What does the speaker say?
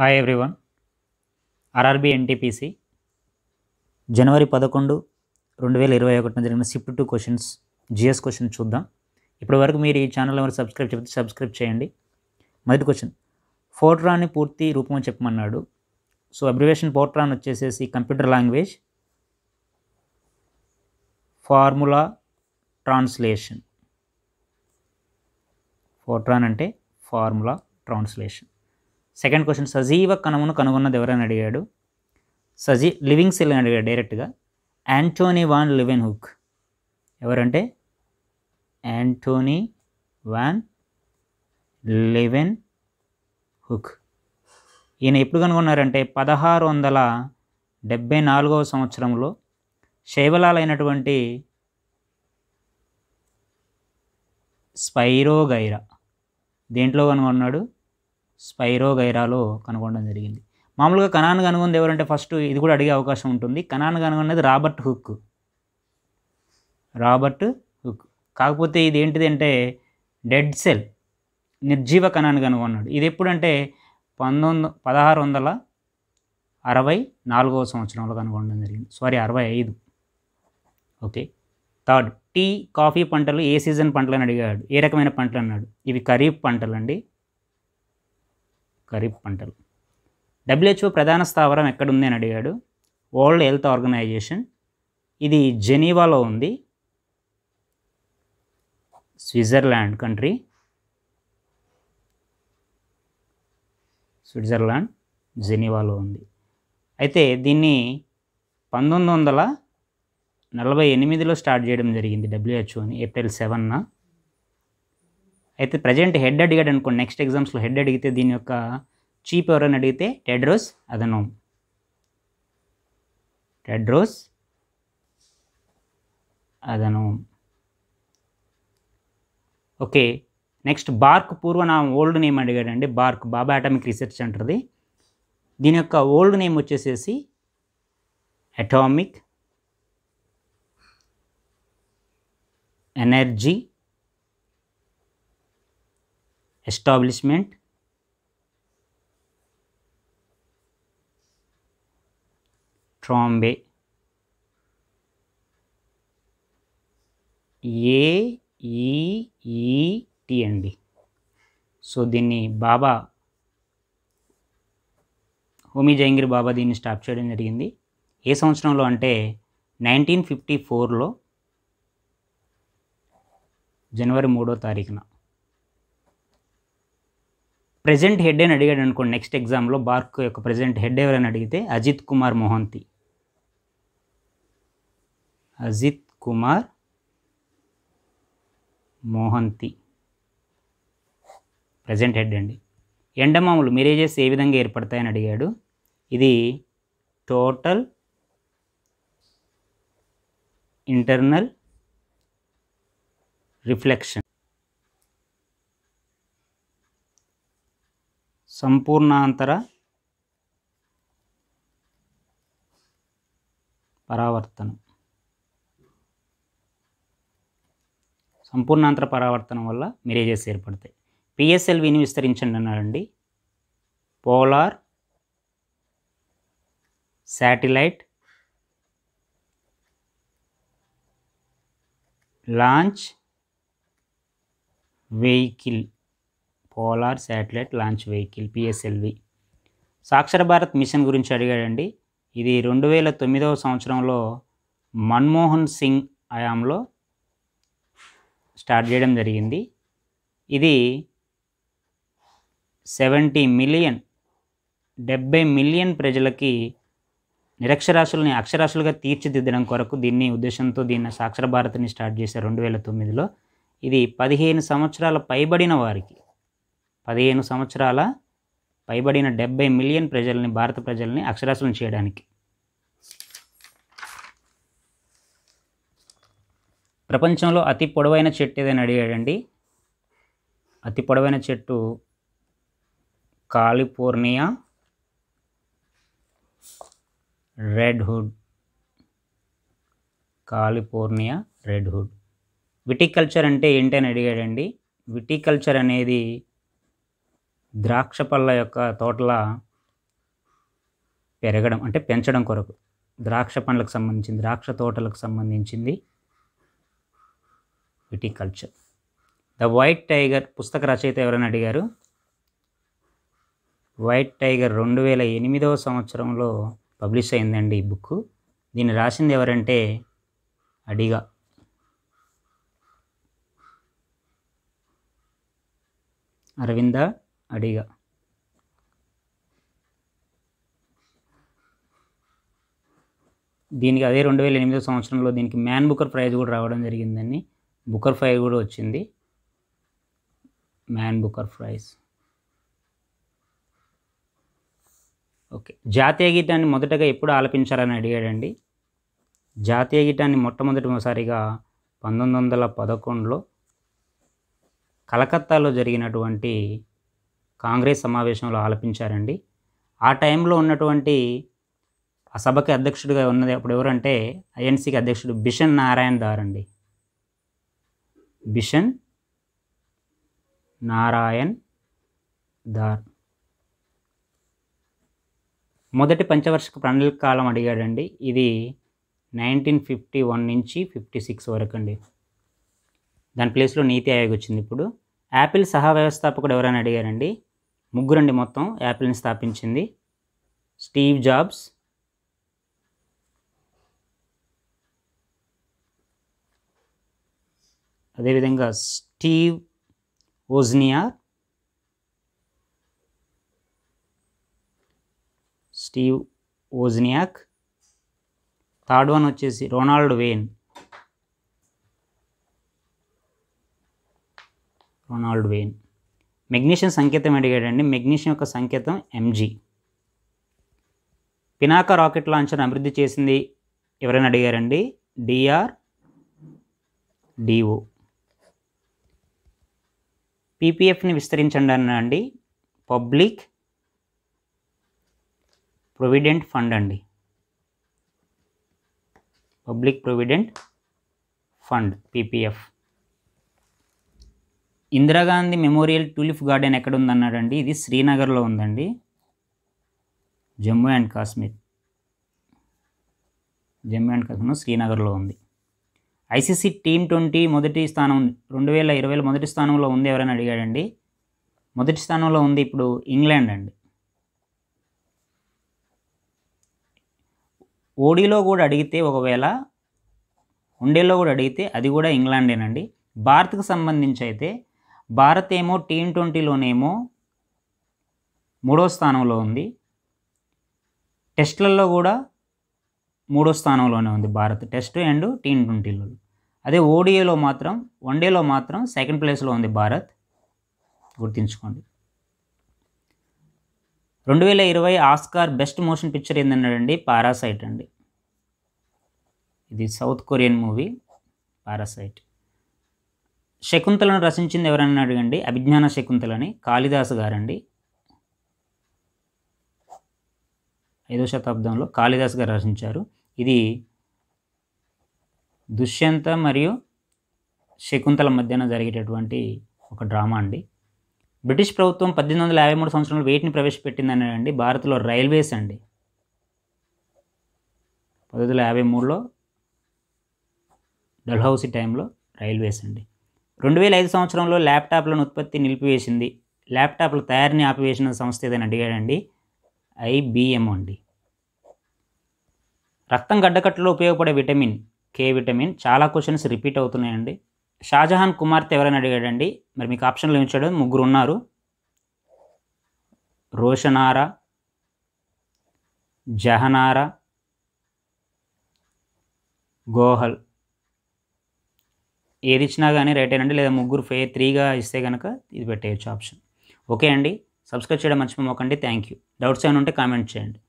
hi everyone RRB NTPC జనవరి పదకొండు రెండు వేల ఇరవై ఒకటిన జరిగిన shift two questions GS question చూద్దాం ఇప్పటి వరకు మీరు ఈ ఛానల్ ఎవరు సబ్స్క్రైబ్ చెప్తే సబ్స్క్రైబ్ చేయండి మొదటి క్వశ్చన్ ఫోర్ట్రాన్ని పూర్తి రూపం చెప్పమన్నాడు సో అబ్రివేషన్ ఫోట్రాన్ వచ్చేసేసి computer language formula translation Fortran అంటే ఫార్ములా ట్రాన్స్లేషన్ సెకండ్ క్వశ్చన్ సజీవ కణమును కనుగొన్నది ఎవరని అడిగాడు సజీ లివింగ్ సెల్ అని అడిగాడు డైరెక్ట్గా యాంటోనీ వాన్ లివెన్ హుక్ ఎవరంటే యాంటోనీ వాన్ లివెన్ హుక్ ఈయన ఎప్పుడు కనుగొన్నారంటే పదహారు వందల డెబ్బై నాలుగవ సంవత్సరంలో శైవలాలైనటువంటి స్పైరోగైరా దేంట్లో కనుగొన్నాడు స్పైరోగైరాలో కనుగొనడం జరిగింది మామూలుగా కణాన్ని కనుగొంది ఎవరంటే ఫస్ట్ ఇది కూడా అడిగే అవకాశం ఉంటుంది కణాన్ని కనుగొన్నది రాబర్ట్ హుక్ రాబర్ట్ హుక్ కాకపోతే ఇది ఏంటిది అంటే డెడ్ సెల్ నిర్జీవ కణాన్ని కనుగొన్నాడు ఇది ఎప్పుడంటే పంతొమ్మిది పదహారు వందల అరవై నాలుగవ సంవత్సరంలో కనుగొనడం జరిగింది సారీ అరవై ఐదు ఓకే థర్డ్ టీ కాఫీ పంటలు ఏ సీజన్ పంటలు అని అడిగాడు ఏ రకమైన పంటలు అన్నాడు ఇవి ఖరీఫ్ పంటలు అండి ఖరీఫ్ పంటలు డబ్ల్యూహెచ్ఓ ప్రధాన స్థావరం ఎక్కడుంది అని అడిగాడు వరల్డ్ హెల్త్ ఆర్గనైజేషన్ ఇది జెనీవాలో ఉంది స్విట్జర్లాండ్ కంట్రీ స్విట్జర్లాండ్ జెనీవాలో ఉంది అయితే దీన్ని పంతొమ్మిది వందల నలభై ఎనిమిదిలో స్టార్ట్ చేయడం జరిగింది డబ్ల్యూహెచ్ఓని ఏప్రిల్ సెవెన్న అయితే ప్రజెంట్ హెడ్ అడిగాడు అనుకోండి నెక్స్ట్ ఎగ్జామ్స్లో హెడ్ అడిగితే దీని యొక్క చీప్ ఎవరైనా అడిగితే Tedros Adhanom Tedros Adhanom okay next BARC పూర్వ నా ఓల్డ్ నేమ్ అడిగాడండి బార్క్ బాబా అటామిక్ రీసెర్చ్ సెంటర్ది దీని యొక్క ఓల్డ్ నేమ్ వచ్చేసేసి atomic energy establishment Trombay AEET అండి సో దీన్ని బాబా హోమీ జహంగీర్ బాబా దీన్ని స్టాప్ చేయడం జరిగింది ఏ సంవత్సరంలో అంటే నైన్టీన్ ఫిఫ్టీ ఫోర్లో జనవరి మూడో తారీఖున ప్రజెంట్ హెడ్ అని అడిగాడు అనుకోండి నెక్స్ట్ ఎగ్జామ్లో బార్క్ యొక్క ప్రజెంట్ హెడ్ ఎవరని అడిగితే అజిత్ కుమార్ మొహంతి అజిత్ కుమార్ మోహంతి ప్రజెంట్ హెడ్ అండి ఎండమాములు మిరేజెస్ ఏ విధంగా ఏర్పడతాయని అడిగాడు ఇది టోటల్ ఇంటర్నల్ రిఫ్లెక్షన్ సంపూర్ణాంతర పరావర్తనం సంపూర్ణాంతర పరావర్తనం వల్ల మిరేజెస్ ఏర్పడతాయి పిఎస్ఎల్విని విస్తరించండి అన్నారండి polar satellite launch vehicle polar satellite launch vehicle PSLV Saakshar Bharat mission గురించి అడిగాడండి ఇది రెండు వేల తొమ్మిదవ సంవత్సరంలో మన్మోహన్ సింగ్ ఆయాంలో స్టార్ట్ చేయడం జరిగింది ఇది సెవెంటీ మిలియన్ డెబ్బై మిలియన్ ప్రజలకి నిరక్షరాశుల్ని అక్షరాశులుగా తీర్చిదిద్దడం కొరకు దీన్ని ఉద్దేశంతో దీన్ని సాక్షర భారత్ని స్టార్ట్ చేశారు రెండు వేల తొమ్మిదిలో ఇది పదిహేను సంవత్సరాల పైబడిన వారికి పదిహేను సంవత్సరాల పైబడిన డెబ్బై మిలియన్ ప్రజల్ని భారత ప్రజల్ని అక్షరాస్యం చేయడానికి ప్రపంచంలో అతి పొడవైన చెట్టు ఏదైనా అడిగాడండి అతి పొడవైన చెట్టు California redwood California redwood viticulture అంటే ఏంటని అడిగాడండి విటికల్చర్ అనేది ద్రాక్ష పళ్ళ యొక్క తోటల పెరగడం అంటే పెంచడం కొరకు ద్రాక్ష పండ్లకు సంబంధించింది ద్రాక్ష తోటలకు సంబంధించింది విటికల్చర్ ద వైట్ టైగర్ పుస్తక రచయిత ఎవరైనా అడిగారు వైట్ టైగర్ రెండు వేల ఎనిమిదవ సంవత్సరంలో పబ్లిష్ అయిందండి ఈ బుక్ దీన్ని రాసింది ఎవరంటే అడిగా అరవింద అడిగా దీనికి అదే రెండు వేల ఎనిమిదో సంవత్సరంలో దీనికి మ్యాన్ బుకర్ ప్రైజ్ కూడా రావడం జరిగిందండి బుకర్ ప్రైజ్ కూడా వచ్చింది మ్యాన్ బుకర్ ప్రైజ్ ఓకే జాతీయ గీతాన్ని మొదటగా ఎప్పుడు ఆలపించారని అడిగాడండి జాతీయ గీతాన్ని మొట్టమొదటిసారిగా పంతొమ్మిది వందల పదకొండులో కలకత్తాలో జరిగినటువంటి కాంగ్రెస్ సమావేశంలో ఆలపించారండి ఆ టైంలో ఉన్నటువంటి ఆ సభకి అధ్యక్షుడిగా ఉన్నది అప్పుడు ఎవరంటే ఐఎన్సీకి అధ్యక్షుడు బిషన్ నారాయణ దార్ అండి బిషన్ నారాయణ్ దార్ మొదటి పంచవర్షిక ప్రణాళిక కాలం అడిగాడండి ఇది నైన్టీన్ ఫిఫ్టీ వన్ నుంచి ఫిఫ్టీ సిక్స్ వరకు అండి దాని ప్లేస్లో నీతి ఆయోగ్ వచ్చింది ఇప్పుడు యాపిల్ సహా వ్యవస్థాపకుడు ఎవరైనా అడిగారండి ముగ్గురండి మొత్తం యాపిల్ని స్థాపించింది స్టీవ్ జాబ్స్ అదేవిధంగా Steve Wozniak Steve Wozniak third one వచ్చేసి Ronald Wayne Ronald Wayne magnesium సంకేతం అడిగాడండి మెగ్నీషియం యొక్క సంకేతం ఎంజీ పినాక రాకెట్ లాంచర్ అభివృద్ధి చేసింది ఎవరైనా అడిగారండి డిఆర్ డిఓ పీపీఎఫ్ని విస్తరించండి అనండి పబ్లిక్ ప్రొవిడెంట్ ఫండ్ అండి public provident fund PPF Indira Gandhi memorial tulip garden ఎక్కడ ఉందన్నాడండి ఇది శ్రీనగర్లో ఉందండి జమ్మూ అండ్ కాశ్మీర్ జమ్మూ అండ్ కాశ్మీర్ శ్రీనగర్లో ఉంది ఐసీసీ టీమ్ ట్వంటీ మొదటి స్థానం రెండు వేల ఇరవైలో మొదటి స్థానంలో ఉంది ఎవరైనా అడిగాడండి మొదటి స్థానంలో ఉంది ఇప్పుడు ఇంగ్లాండ్ అండి ఓడిలో కూడా అడిగితే ఒకవేళ ఉండేలో కూడా అడిగితే అది కూడా ఇంగ్లాండేనండి భారత్కు సంబంధించి అయితే భారత్ ఏమో టీం ట్వంటీలోనేమో మూడో స్థానంలో ఉంది టెస్ట్లలో కూడా మూడో స్థానంలోనే ఉంది భారత్ టెస్ట్ అండ్ టీ ట్వంటీలో అదే ఓడిఏలో మాత్రం వన్డేలో మాత్రం సెకండ్ ప్లేస్లో ఉంది భారత్ గుర్తుంచుకోండి రెండు వేల ఇరవై ఆస్కార్ బెస్ట్ మోషన్ పిక్చర్ ఏంటన్నాడండి పారాసైట్ అండి ఇది సౌత్ కొరియన్ మూవీ పారాసైట్ శకుంతలను రచించింది ఎవరన్నా అడగండి అభిజ్ఞాన శకుంతలని కాళిదాసు గారండి ఐదో శతాబ్దంలో కాళిదాసు గారు రచించారు ఇది దుష్యంత మరియు శకుంతల మధ్యన జరిగేటటువంటి ఒక డ్రామా అండి బ్రిటిష్ ప్రభుత్వం పద్దెనిమిది వందల యాభై మూడు సంవత్సరంలో వేటిని ప్రవేశపెట్టిందని అండి భారత్లో రైల్వేస్ అండి పంతొమ్మిది వందల యాభై మూడులో డల్హౌసీ టైంలో రైల్వేస్ అండి రెండు వేల ఐదు సంవత్సరంలో ల్యాప్టాప్లను ఉత్పత్తి నిలిపివేసింది ల్యాప్టాప్ల తయారీని ఆపివేసిన సంస్థ ఏదైనా అడిగాడండి ఐబిఎం అండి రక్తం గడ్డకట్టులో ఉపయోగపడే విటమిన్ కే విటమిన్ చాలా క్వశ్చన్స్ రిపీట్ అవుతున్నాయండి షాజహాన్ కుమార్తె ఎవరైనా అడిగాడండి మరి మీకు ఆప్షన్లు ఇచ్చాడు ముగ్గురు ఉన్నారు రోషనారా జహనారా గోహల్ ఏది ఇచ్చినా కానీ రైట్ అయినండి లేదా ముగ్గురు ఫే త్రీగా ఇస్తే కనుక ఇది పెట్టేయచ్చు ఆప్షన్ ఓకే అండి సబ్స్క్రైబ్ చేయడం మర్చిపోకండి థ్యాంక్ యూ డౌట్స్ ఏమైనా ఉంటే కామెంట్ చేయండి